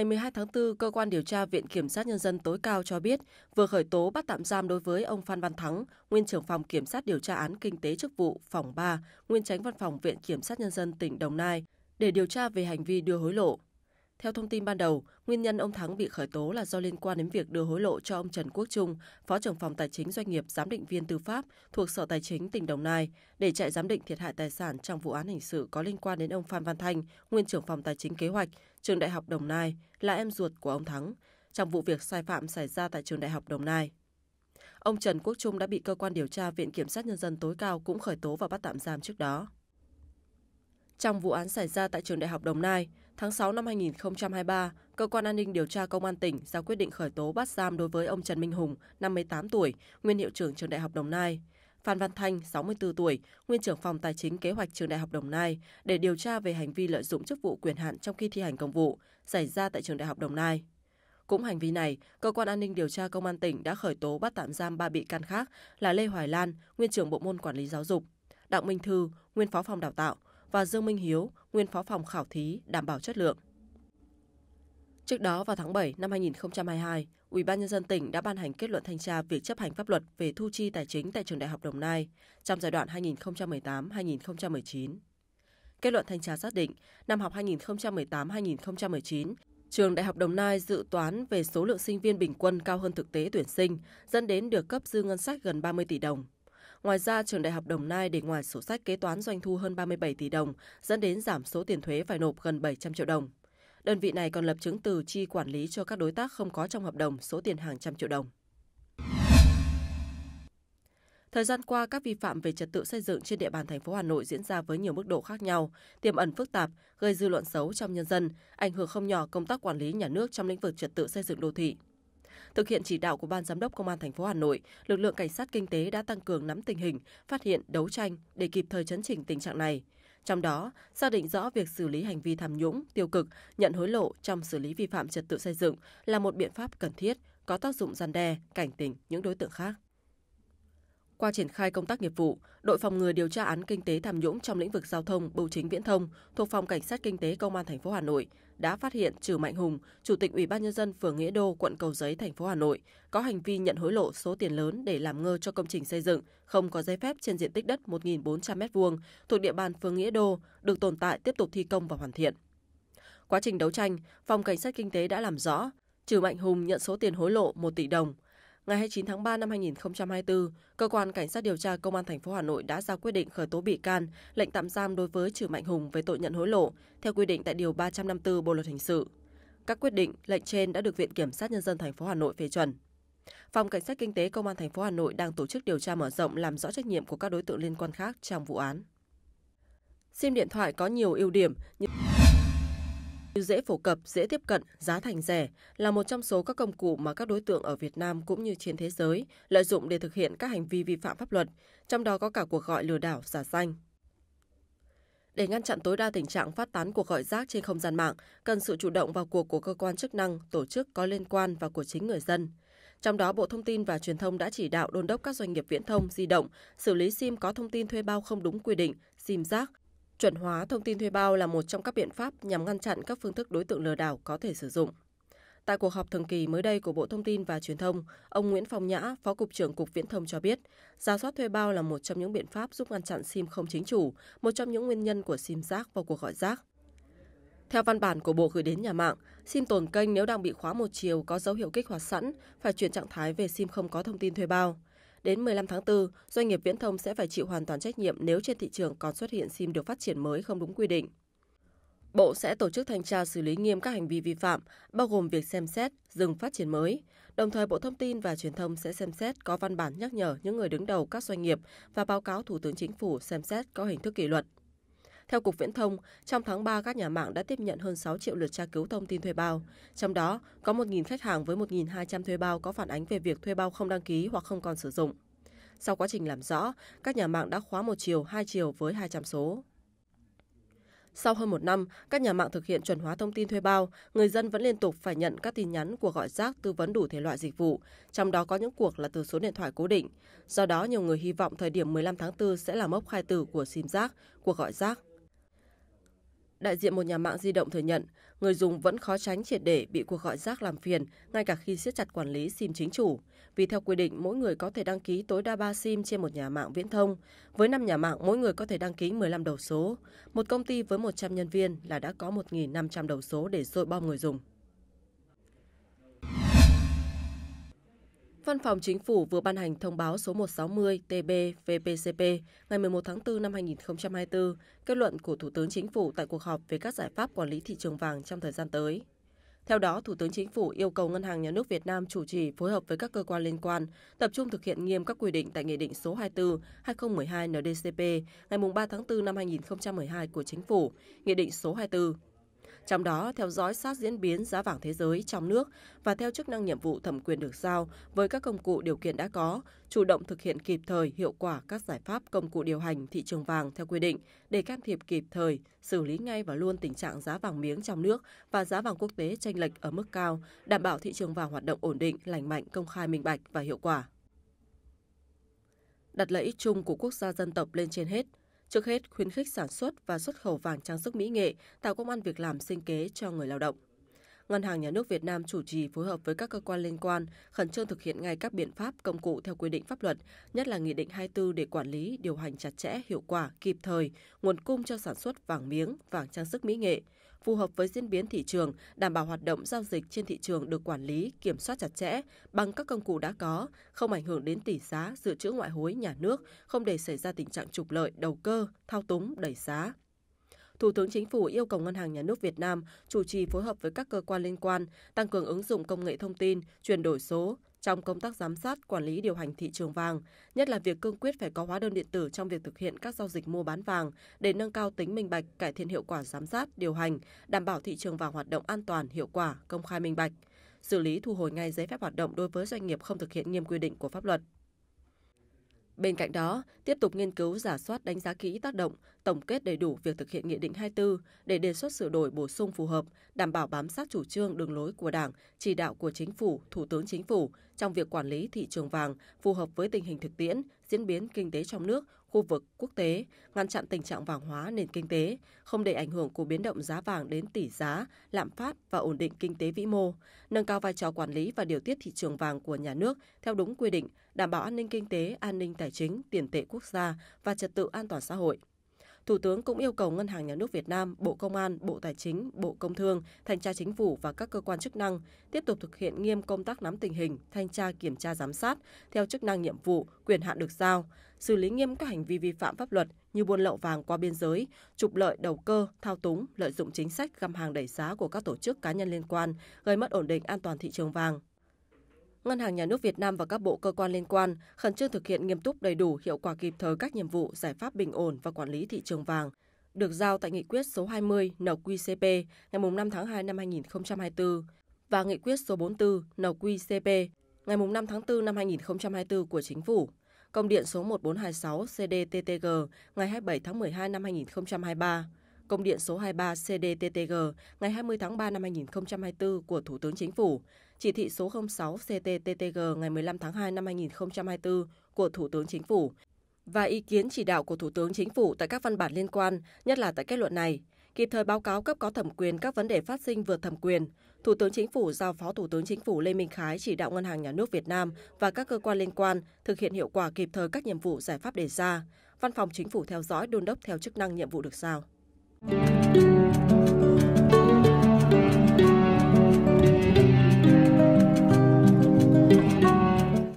ngày 12 tháng 4, cơ quan điều tra Viện Kiểm sát Nhân dân tối cao cho biết vừa khởi tố bắt tạm giam đối với ông Phan Văn Thắng, nguyên trưởng phòng Kiểm sát điều tra án kinh tế chức vụ phòng 3, nguyên tránh văn phòng Viện Kiểm sát Nhân dân tỉnh Đồng Nai, để điều tra về hành vi đưa hối lộ. Theo thông tin ban đầu, nguyên nhân ông Thắng bị khởi tố là do liên quan đến việc đưa hối lộ cho ông Trần Quốc Trung, Phó trưởng phòng Tài chính Doanh nghiệp Giám định viên Tư pháp thuộc Sở Tài chính tỉnh Đồng Nai, để chạy giám định thiệt hại tài sản trong vụ án hình sự có liên quan đến ông Phan Văn Thanh, nguyên trưởng phòng Tài chính Kế hoạch trường đại học Đồng Nai, là em ruột của ông Thắng, trong vụ việc sai phạm xảy ra tại trường đại học Đồng Nai. Ông Trần Quốc Trung đã bị cơ quan điều tra Viện Kiểm sát Nhân dân tối cao cũng khởi tố và bắt tạm giam trước đó. Trong vụ án xảy ra tại trường Đại học Đồng Nai, tháng 6 năm 2023, Cơ quan An ninh điều tra Công an tỉnh ra quyết định khởi tố bắt giam đối với ông Trần Minh Hùng, 58 tuổi, nguyên hiệu trưởng trường Đại học Đồng Nai, Phan Văn Thanh, 64 tuổi, nguyên trưởng phòng tài chính kế hoạch trường Đại học Đồng Nai để điều tra về hành vi lợi dụng chức vụ quyền hạn trong khi thi hành công vụ xảy ra tại trường Đại học Đồng Nai. Cũng hành vi này, cơ quan an ninh điều tra công an tỉnh đã khởi tố bắt tạm giam ba bị can khác là Lê Hoài Lan, nguyên trưởng bộ môn quản lý giáo dục, Đặng Minh Thư, nguyên phó phòng đào tạo và Dương Minh Hiếu, nguyên phó phòng khảo thí đảm bảo chất lượng. Trước đó vào tháng 7 năm 2022, Ủy ban nhân dân tỉnh đã ban hành kết luận thanh tra việc chấp hành pháp luật về thu chi tài chính tại trường Đại học Đồng Nai trong giai đoạn 2018-2019. Kết luận thanh tra xác định, năm học 2018-2019, trường Đại học Đồng Nai dự toán về số lượng sinh viên bình quân cao hơn thực tế tuyển sinh, dẫn đến được cấp dư ngân sách gần 30 tỷ đồng. Ngoài ra, trường Đại học Đồng Nai để ngoài sổ sách kế toán doanh thu hơn 37 tỷ đồng, dẫn đến giảm số tiền thuế phải nộp gần 700 triệu đồng. Đơn vị này còn lập chứng từ chi quản lý cho các đối tác không có trong hợp đồng số tiền hàng trăm triệu đồng. Thời gian qua, các vi phạm về trật tự xây dựng trên địa bàn thành phố Hà Nội diễn ra với nhiều mức độ khác nhau, tiềm ẩn phức tạp, gây dư luận xấu trong nhân dân, ảnh hưởng không nhỏ công tác quản lý nhà nước trong lĩnh vực trật tự xây dựng đô thị. Thực hiện chỉ đạo của Ban Giám đốc Công an thành phố Hà Nội, lực lượng cảnh sát kinh tế đã tăng cường nắm tình hình, phát hiện, đấu tranh để kịp thời chấn chỉnh tình trạng này trong đó xác định rõ việc xử lý hành vi tham nhũng, tiêu cực, nhận hối lộ trong xử lý vi phạm trật tự xây dựng là một biện pháp cần thiết, có tác dụng gian đe, cảnh tỉnh những đối tượng khác. Qua triển khai công tác nghiệp vụ, đội phòng ngừa điều tra án kinh tế tham nhũng trong lĩnh vực giao thông, bưu chính viễn thông thuộc phòng cảnh sát kinh tế công an thành phố Hà Nội đã phát hiện Trừ Mạnh Hùng, chủ tịch Ủy ban nhân dân phường Nghĩa Đô, quận Cầu Giấy, thành phố Hà Nội có hành vi nhận hối lộ số tiền lớn để làm ngơ cho công trình xây dựng không có giấy phép trên diện tích đất 1.400 m2 thuộc địa bàn phường Nghĩa Đô được tồn tại tiếp tục thi công và hoàn thiện. Quá trình đấu tranh, phòng cảnh sát kinh tế đã làm rõ Trừ Mạnh Hùng nhận số tiền hối lộ 1 tỷ đồng Ngày 29 tháng 3 năm 2024, cơ quan cảnh sát điều tra công an thành phố Hà Nội đã ra quyết định khởi tố bị can, lệnh tạm giam đối với Trử Mạnh Hùng về tội nhận hối lộ theo quy định tại điều 354 Bộ luật hình sự. Các quyết định, lệnh trên đã được Viện kiểm sát nhân dân thành phố Hà Nội phê chuẩn. Phòng cảnh sát kinh tế công an thành phố Hà Nội đang tổ chức điều tra mở rộng làm rõ trách nhiệm của các đối tượng liên quan khác trong vụ án. SIM điện thoại có nhiều ưu điểm như như dễ phổ cập, dễ tiếp cận, giá thành rẻ là một trong số các công cụ mà các đối tượng ở Việt Nam cũng như trên thế giới lợi dụng để thực hiện các hành vi vi phạm pháp luật, trong đó có cả cuộc gọi lừa đảo giả danh. Để ngăn chặn tối đa tình trạng phát tán cuộc gọi rác trên không gian mạng, cần sự chủ động vào cuộc của cơ quan chức năng, tổ chức có liên quan và của chính người dân. Trong đó, Bộ Thông tin và Truyền thông đã chỉ đạo đôn đốc các doanh nghiệp viễn thông, di động, xử lý SIM có thông tin thuê bao không đúng quy định, SIM rác, Chuẩn hóa thông tin thuê bao là một trong các biện pháp nhằm ngăn chặn các phương thức đối tượng lừa đảo có thể sử dụng. Tại cuộc họp thường kỳ mới đây của Bộ Thông tin và Truyền thông, ông Nguyễn Phong Nhã, Phó Cục trưởng Cục Viễn thông cho biết, giả soát thuê bao là một trong những biện pháp giúp ngăn chặn SIM không chính chủ, một trong những nguyên nhân của SIM rác và cuộc gọi rác. Theo văn bản của Bộ gửi đến nhà mạng, SIM tồn kênh nếu đang bị khóa một chiều có dấu hiệu kích hoạt sẵn, phải chuyển trạng thái về SIM không có thông tin thuê bao. Đến 15 tháng 4, doanh nghiệp viễn thông sẽ phải chịu hoàn toàn trách nhiệm nếu trên thị trường còn xuất hiện SIM được phát triển mới không đúng quy định. Bộ sẽ tổ chức thanh tra xử lý nghiêm các hành vi vi phạm, bao gồm việc xem xét, dừng phát triển mới. Đồng thời, Bộ Thông tin và Truyền thông sẽ xem xét có văn bản nhắc nhở những người đứng đầu các doanh nghiệp và báo cáo Thủ tướng Chính phủ xem xét có hình thức kỷ luật. Theo Cục Viễn thông, trong tháng 3 các nhà mạng đã tiếp nhận hơn 6 triệu lượt tra cứu thông tin thuê bao. Trong đó, có 1.000 khách hàng với 1.200 thuê bao có phản ánh về việc thuê bao không đăng ký hoặc không còn sử dụng. Sau quá trình làm rõ, các nhà mạng đã khóa một chiều, hai chiều với 200 số. Sau hơn một năm, các nhà mạng thực hiện chuẩn hóa thông tin thuê bao, người dân vẫn liên tục phải nhận các tin nhắn của gọi rác tư vấn đủ thể loại dịch vụ, trong đó có những cuộc là từ số điện thoại cố định. Do đó, nhiều người hy vọng thời điểm 15 tháng 4 sẽ là mốc khai tử của sim rác, cuộc gọi rác. Đại diện một nhà mạng di động thừa nhận, người dùng vẫn khó tránh triệt để bị cuộc gọi rác làm phiền ngay cả khi siết chặt quản lý SIM chính chủ. Vì theo quy định, mỗi người có thể đăng ký tối đa 3 SIM trên một nhà mạng viễn thông. Với 5 nhà mạng, mỗi người có thể đăng ký 15 đầu số. Một công ty với 100 nhân viên là đã có 1.500 đầu số để dội bom người dùng. Văn phòng Chính phủ vừa ban hành thông báo số 160 TB VPCP ngày 11 tháng 4 năm 2024, kết luận của Thủ tướng Chính phủ tại cuộc họp về các giải pháp quản lý thị trường vàng trong thời gian tới. Theo đó, Thủ tướng Chính phủ yêu cầu Ngân hàng Nhà nước Việt Nam chủ trì phối hợp với các cơ quan liên quan, tập trung thực hiện nghiêm các quy định tại Nghị định số 24-2012 NDCP ngày 3 tháng 4 năm 2012 của Chính phủ, Nghị định số 24 trong đó theo dõi sát diễn biến giá vàng thế giới trong nước và theo chức năng nhiệm vụ thẩm quyền được giao với các công cụ điều kiện đã có, chủ động thực hiện kịp thời hiệu quả các giải pháp công cụ điều hành thị trường vàng theo quy định để can thiệp kịp thời, xử lý ngay và luôn tình trạng giá vàng miếng trong nước và giá vàng quốc tế tranh lệch ở mức cao, đảm bảo thị trường vàng hoạt động ổn định, lành mạnh, công khai minh bạch và hiệu quả đặt lợi ích chung của quốc gia dân tộc lên trên hết, Trước hết, khuyến khích sản xuất và xuất khẩu vàng trang sức mỹ nghệ, tạo công an việc làm sinh kế cho người lao động. Ngân hàng Nhà nước Việt Nam chủ trì phối hợp với các cơ quan liên quan, khẩn trương thực hiện ngay các biện pháp công cụ theo quy định pháp luật, nhất là Nghị định 24 để quản lý, điều hành chặt chẽ, hiệu quả, kịp thời, nguồn cung cho sản xuất vàng miếng, vàng trang sức mỹ nghệ, phù hợp với diễn biến thị trường, đảm bảo hoạt động giao dịch trên thị trường được quản lý, kiểm soát chặt chẽ bằng các công cụ đã có, không ảnh hưởng đến tỷ giá, dự trữ ngoại hối nhà nước, không để xảy ra tình trạng trục lợi, đầu cơ, thao túng, đẩy giá, Thủ tướng Chính phủ yêu cầu Ngân hàng Nhà nước Việt Nam chủ trì phối hợp với các cơ quan liên quan tăng cường ứng dụng công nghệ thông tin, chuyển đổi số trong công tác giám sát, quản lý điều hành thị trường vàng, nhất là việc cương quyết phải có hóa đơn điện tử trong việc thực hiện các giao dịch mua bán vàng để nâng cao tính minh bạch, cải thiện hiệu quả giám sát, điều hành, đảm bảo thị trường vàng hoạt động an toàn, hiệu quả, công khai minh bạch, xử lý thu hồi ngay giấy phép hoạt động đối với doanh nghiệp không thực hiện nghiêm quy định của pháp luật. Bên cạnh đó, tiếp tục nghiên cứu giả soát đánh giá kỹ tác động, tổng kết đầy đủ việc thực hiện Nghị định 24 để đề xuất sửa đổi bổ sung phù hợp, đảm bảo bám sát chủ trương đường lối của Đảng, chỉ đạo của Chính phủ, Thủ tướng Chính phủ trong việc quản lý thị trường vàng phù hợp với tình hình thực tiễn, diễn biến kinh tế trong nước, khu vực, quốc tế, ngăn chặn tình trạng vàng hóa nền kinh tế, không để ảnh hưởng của biến động giá vàng đến tỷ giá, lạm phát và ổn định kinh tế vĩ mô, nâng cao vai trò quản lý và điều tiết thị trường vàng của nhà nước theo đúng quy định, đảm bảo an ninh kinh tế, an ninh tài chính, tiền tệ quốc gia và trật tự an toàn xã hội. Thủ tướng cũng yêu cầu Ngân hàng Nhà nước Việt Nam, Bộ Công an, Bộ Tài chính, Bộ Công Thương, Thanh tra Chính phủ và các cơ quan chức năng tiếp tục thực hiện nghiêm công tác nắm tình hình, thanh tra kiểm tra giám sát theo chức năng nhiệm vụ, quyền hạn được giao, xử lý nghiêm các hành vi vi phạm pháp luật như buôn lậu vàng qua biên giới, trục lợi đầu cơ, thao túng, lợi dụng chính sách găm hàng đẩy giá của các tổ chức cá nhân liên quan, gây mất ổn định an toàn thị trường vàng, Ngân hàng Nhà nước Việt Nam và các bộ cơ quan liên quan khẩn trương thực hiện nghiêm túc đầy đủ hiệu quả kịp thời các nhiệm vụ giải pháp bình ổn và quản lý thị trường vàng được giao tại nghị quyết số 20 NQCP ngày 5 tháng 2 năm 2024 và nghị quyết số 44 NQCP ngày 5 tháng 4 năm 2024 của Chính phủ Công điện số 1426 CDTTG ngày 27 tháng 12 năm 2023, Công điện số 23 CDTTG ngày 20 tháng 3 năm 2024 của Thủ tướng Chính phủ chỉ thị số 06 CTTTG ngày 15 tháng 2 năm 2024 của Thủ tướng Chính phủ và ý kiến chỉ đạo của Thủ tướng Chính phủ tại các văn bản liên quan, nhất là tại kết luận này, kịp thời báo cáo cấp có thẩm quyền các vấn đề phát sinh vượt thẩm quyền. Thủ tướng Chính phủ giao Phó Thủ tướng Chính phủ Lê Minh Khái chỉ đạo Ngân hàng Nhà nước Việt Nam và các cơ quan liên quan thực hiện hiệu quả kịp thời các nhiệm vụ giải pháp đề ra. Văn phòng Chính phủ theo dõi đôn đốc theo chức năng nhiệm vụ được giao.